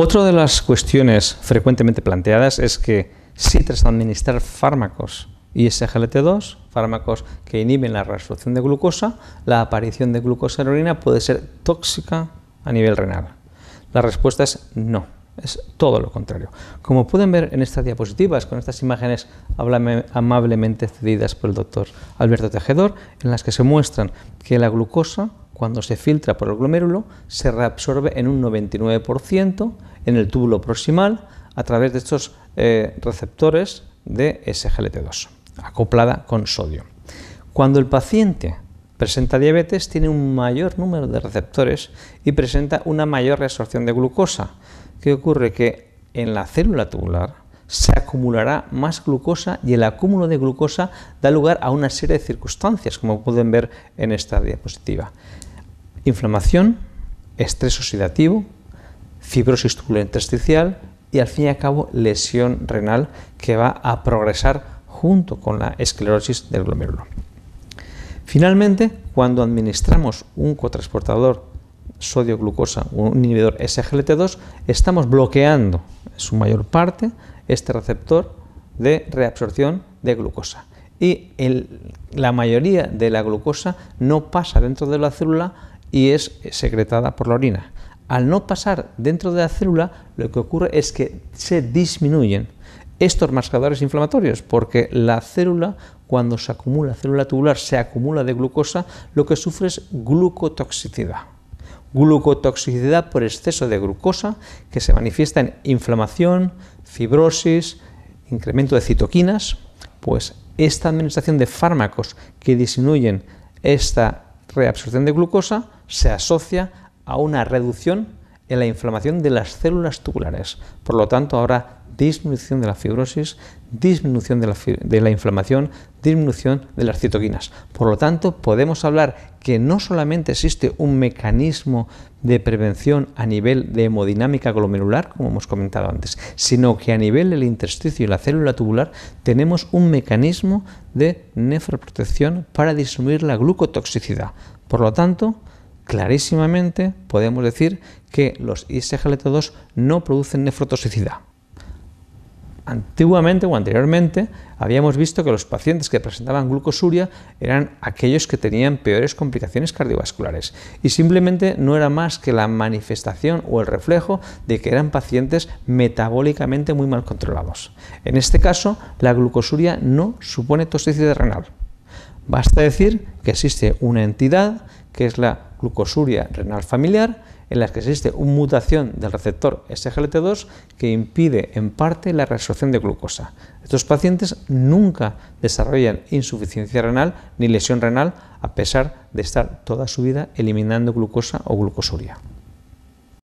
Otra de las cuestiones frecuentemente planteadas es que si tras administrar fármacos ISGLT2, fármacos que inhiben la resolución de glucosa, la aparición de glucosa en orina puede ser tóxica a nivel renal. La respuesta es no, es todo lo contrario. Como pueden ver en estas diapositivas, con estas imágenes amablemente cedidas por el doctor Alberto Tejedor, en las que se muestran que la glucosa cuando se filtra por el glomérulo, se reabsorbe en un 99% en el túbulo proximal a través de estos eh, receptores de SGLT2, acoplada con sodio. Cuando el paciente presenta diabetes, tiene un mayor número de receptores y presenta una mayor reabsorción de glucosa. ¿Qué ocurre? Que en la célula tubular se acumulará más glucosa y el acúmulo de glucosa da lugar a una serie de circunstancias, como pueden ver en esta diapositiva. Inflamación, estrés oxidativo, fibrosis intersticial y al fin y al cabo lesión renal que va a progresar junto con la esclerosis del glomérulo. Finalmente, cuando administramos un cotransportador sodio-glucosa, un inhibidor SGLT2, estamos bloqueando en su mayor parte este receptor de reabsorción de glucosa. Y la mayoría de la glucosa no pasa dentro de la célula y es secretada por la orina. Al no pasar dentro de la célula, lo que ocurre es que se disminuyen estos marcadores inflamatorios, porque la célula, cuando se acumula, célula tubular se acumula de glucosa, lo que sufre es glucotoxicidad. Glucotoxicidad por exceso de glucosa que se manifiesta en inflamación, fibrosis, incremento de citoquinas, pues esta administración de fármacos que disminuyen esta reabsorción de glucosa se asocia a una reducción en la inflamación de las células tubulares. Por lo tanto, ahora disminución de la fibrosis, disminución de la, inflamación, disminución de las citoquinas. Por lo tanto, podemos hablar que no solamente existe un mecanismo de prevención a nivel de hemodinámica glomerular, como hemos comentado antes, sino que a nivel del intersticio y la célula tubular tenemos un mecanismo de nefroprotección para disminuir la glucotoxicidad. Por lo tanto, clarísimamente podemos decir que los ISGLT2 no producen nefrotoxicidad. Antiguamente o anteriormente habíamos visto que los pacientes que presentaban glucosuria eran aquellos que tenían peores complicaciones cardiovasculares y simplemente no era más que la manifestación o el reflejo de que eran pacientes metabólicamente muy mal controlados. En este caso, la glucosuria no supone toxicidad renal. Basta decir que existe una entidad, que es la glucosuria renal familiar, en la que existe una mutación del receptor SGLT2 que impide en parte la reabsorción de glucosa. Estos pacientes nunca desarrollan insuficiencia renal ni lesión renal a pesar de estar toda su vida eliminando glucosa o glucosuria.